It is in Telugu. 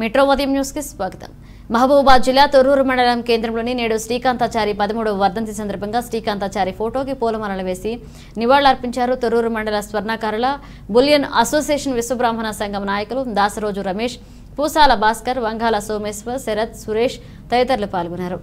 మెట్రో ఉదయం స్వాగతం మహబూబాద్ జిల్లా తొర్రూరు మండలం కేంద్రంలోని నేడు శ్రీకాంతాచారి పదమూడవ వర్ధంతి సందర్భంగా శ్రీకాంతాచారి ఫోటోకి పూలమాలలు వేసి నివాళులర్పించారు తొర్రూరు మండల స్వర్ణకారుల బులియన్ అసోసియేషన్ విశ్వబ్రాహ్మణ సంఘం నాయకులు దాసరోజు రమేష్ పూసాల భాస్కర్ వంగాల సోమేశ్వర్ శరత్ సురేష్ తదితరులు పాల్గొన్నారు